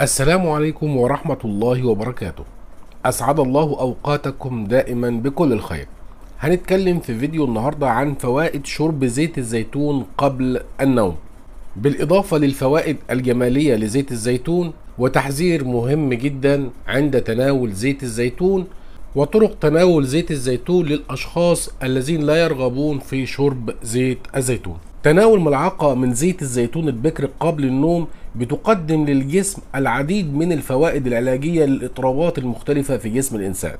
السلام عليكم ورحمة الله وبركاته أسعد الله أوقاتكم دائما بكل الخير هنتكلم في فيديو النهاردة عن فوائد شرب زيت الزيتون قبل النوم بالإضافة للفوائد الجمالية لزيت الزيتون وتحذير مهم جدا عند تناول زيت الزيتون وطرق تناول زيت الزيتون للأشخاص الذين لا يرغبون في شرب زيت الزيتون تناول ملعقة من زيت الزيتون البكر قبل النوم بتقدم للجسم العديد من الفوائد العلاجية للإضطرابات المختلفة في جسم الإنسان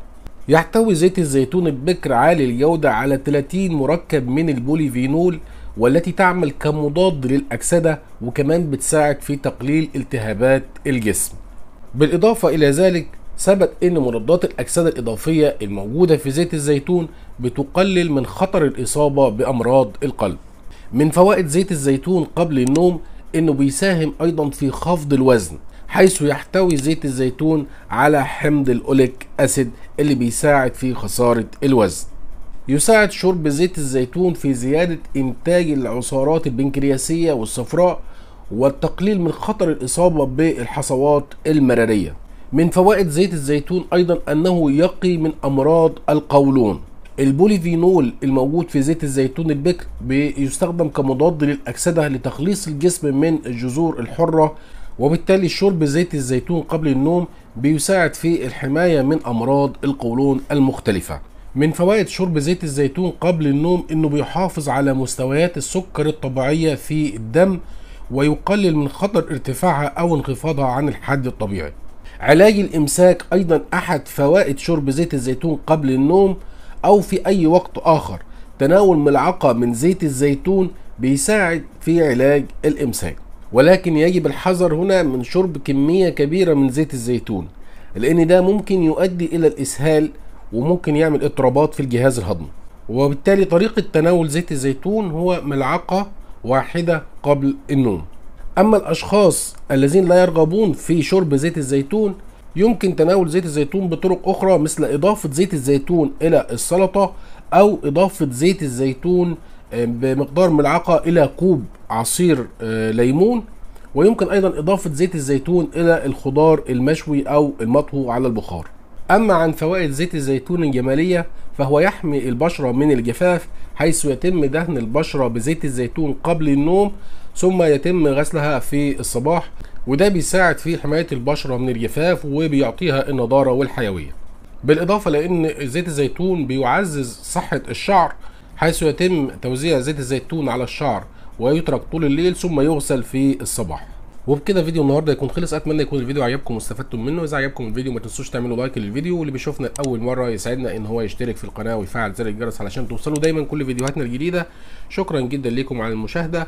يحتوي زيت الزيتون البكر عالي الجودة على 30 مركب من البوليفينول والتي تعمل كمضاد للأكسدة وكمان بتساعد في تقليل التهابات الجسم بالإضافة إلى ذلك ثبت ان مضادات الاكسده الاضافيه الموجوده في زيت الزيتون بتقلل من خطر الاصابه بامراض القلب من فوائد زيت الزيتون قبل النوم انه بيساهم ايضا في خفض الوزن حيث يحتوي زيت الزيتون على حمض الاوليك اسيد اللي بيساعد في خسارة الوزن يساعد شرب زيت الزيتون في زيادة انتاج العصارات البنكرياسية والصفراء والتقليل من خطر الاصابة بالحصوات المرارية من فوائد زيت الزيتون ايضا انه يقي من امراض القولون البوليفينول الموجود في زيت الزيتون البكر بيستخدم كمضاد للأكسدة لتخليص الجسم من الجذور الحرة وبالتالي شرب زيت الزيتون قبل النوم بيساعد في الحماية من أمراض القولون المختلفة من فوائد شرب زيت الزيتون قبل النوم انه بيحافظ على مستويات السكر الطبيعية في الدم ويقلل من خطر ارتفاعها او انخفاضها عن الحد الطبيعي علاج الامساك ايضا احد فوائد شرب زيت الزيتون قبل النوم أو في أي وقت آخر تناول ملعقة من زيت الزيتون بيساعد في علاج الإمساك ولكن يجب الحذر هنا من شرب كمية كبيرة من زيت الزيتون لأن ده ممكن يؤدي إلى الإسهال وممكن يعمل اضطرابات في الجهاز الهضمي وبالتالي طريقة تناول زيت الزيتون هو ملعقة واحدة قبل النوم أما الأشخاص الذين لا يرغبون في شرب زيت الزيتون يمكن تناول زيت الزيتون بطرق أخرى مثل إضافة زيت الزيتون إلى السلطة أو إضافة زيت الزيتون آه، بمقدار ملعقة إلى كوب عصير آه، ليمون ويمكن أيضا إضافة زيت الزيتون إلى الخضار المشوي أو المطهو على البخار أما عن فوائد زيت الزيتون الجمالية فهو يحمي البشرة من الجفاف حيث يتم دهن البشرة بزيت الزيتون قبل النوم ثم يتم غسلها في الصباح وده بيساعد في حماية البشرة من الجفاف وبيعطيها النضارة والحيوية بالإضافة لأن زيت الزيتون بيعزز صحة الشعر حيث يتم توزيع زيت الزيتون على الشعر ويترك طول الليل ثم يغسل في الصباح وبكده فيديو النهارده يكون خلص اتمنى يكون الفيديو عجبكم واستفدتم منه اذا عجبكم الفيديو ما تنسوش تعملوا لايك للفيديو واللي بيشوفنا اول مره يسعدنا ان هو يشترك في القناه ويفعل زر الجرس علشان توصلوا دايما كل فيديوهاتنا الجديده شكرا جدا ليكم على المشاهده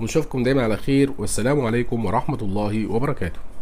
ونشوفكم دايما على خير والسلام عليكم ورحمة الله وبركاته